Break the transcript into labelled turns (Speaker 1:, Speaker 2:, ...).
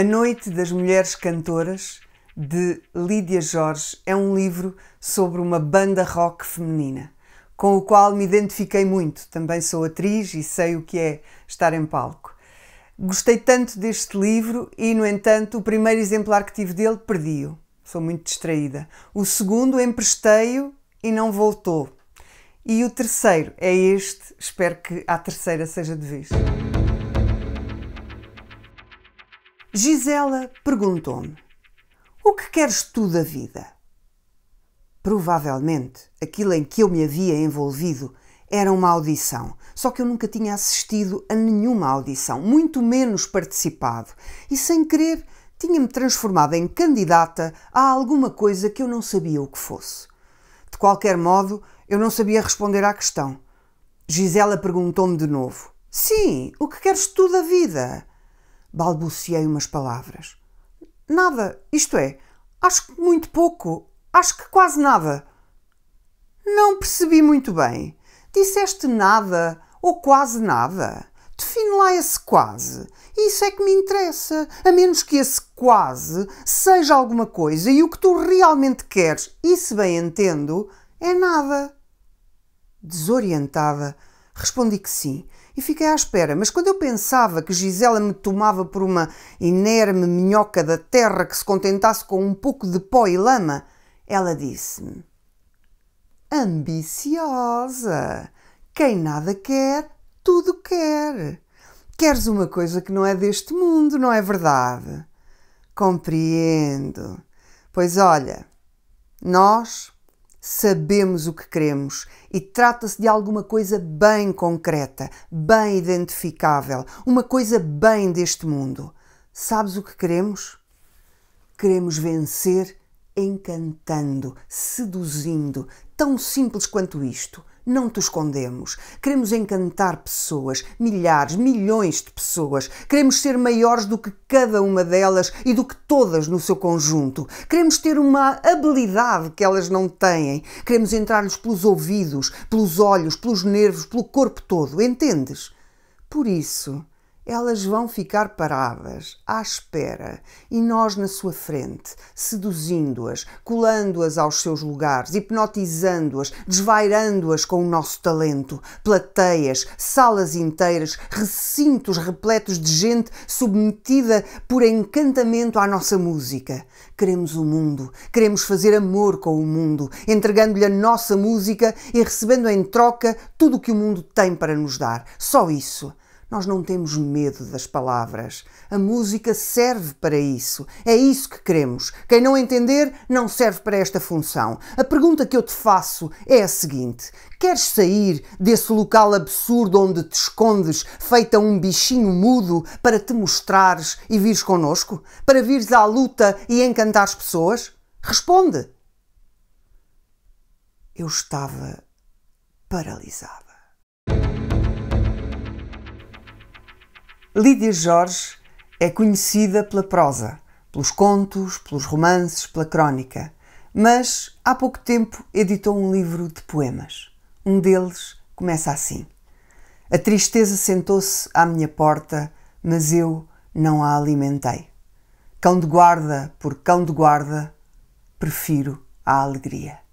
Speaker 1: A Noite das Mulheres Cantoras, de Lídia Jorge, é um livro sobre uma banda rock feminina, com o qual me identifiquei muito. Também sou atriz e sei o que é estar em palco. Gostei tanto deste livro e, no entanto, o primeiro exemplar que tive dele perdi-o. Sou muito distraída. O segundo emprestei-o e não voltou. E o terceiro é este. Espero que a terceira seja de vez. Gisela perguntou-me: O que queres tu da vida? Provavelmente aquilo em que eu me havia envolvido era uma audição, só que eu nunca tinha assistido a nenhuma audição, muito menos participado, e sem querer tinha-me transformado em candidata a alguma coisa que eu não sabia o que fosse. De qualquer modo, eu não sabia responder à questão. Gisela perguntou-me de novo: Sim, o que queres tu da vida? balbuciei umas palavras. Nada, isto é, acho que muito pouco, acho que quase nada. Não percebi muito bem. Disseste nada ou quase nada. Define lá esse quase. Isso é que me interessa. A menos que esse quase seja alguma coisa e o que tu realmente queres, e se bem entendo, é nada. Desorientada, respondi que sim, e fiquei à espera. Mas quando eu pensava que Gisela me tomava por uma inerme minhoca da terra que se contentasse com um pouco de pó e lama, ela disse-me: Ambiciosa! Quem nada quer, tudo quer. Queres uma coisa que não é deste mundo, não é verdade? Compreendo. Pois olha, nós sabemos o que queremos e trata-se de alguma coisa bem concreta, bem identificável, uma coisa bem deste mundo. Sabes o que queremos? Queremos vencer encantando, seduzindo, tão simples quanto isto. Não te escondemos. Queremos encantar pessoas, milhares, milhões de pessoas. Queremos ser maiores do que cada uma delas e do que todas no seu conjunto. Queremos ter uma habilidade que elas não têm. Queremos entrar-lhes pelos ouvidos, pelos olhos, pelos nervos, pelo corpo todo. Entendes? Por isso, elas vão ficar paradas, à espera, e nós na sua frente, seduzindo-as, colando-as aos seus lugares, hipnotizando-as, desvairando-as com o nosso talento. Plateias, salas inteiras, recintos repletos de gente submetida por encantamento à nossa música. Queremos o mundo, queremos fazer amor com o mundo, entregando-lhe a nossa música e recebendo em troca tudo o que o mundo tem para nos dar. Só isso. Nós não temos medo das palavras. A música serve para isso. É isso que queremos. Quem não entender não serve para esta função. A pergunta que eu te faço é a seguinte: queres sair desse local absurdo onde te escondes, feita um bichinho mudo, para te mostrares e vires connosco? Para vires à luta e encantar as pessoas? Responde! Eu estava paralisada. Lídia Jorge é conhecida pela prosa, pelos contos, pelos romances, pela crónica, mas há pouco tempo editou um livro de poemas. Um deles começa assim: A tristeza sentou-se à minha porta, mas eu não a alimentei. Cão de guarda por cão de guarda, prefiro a alegria.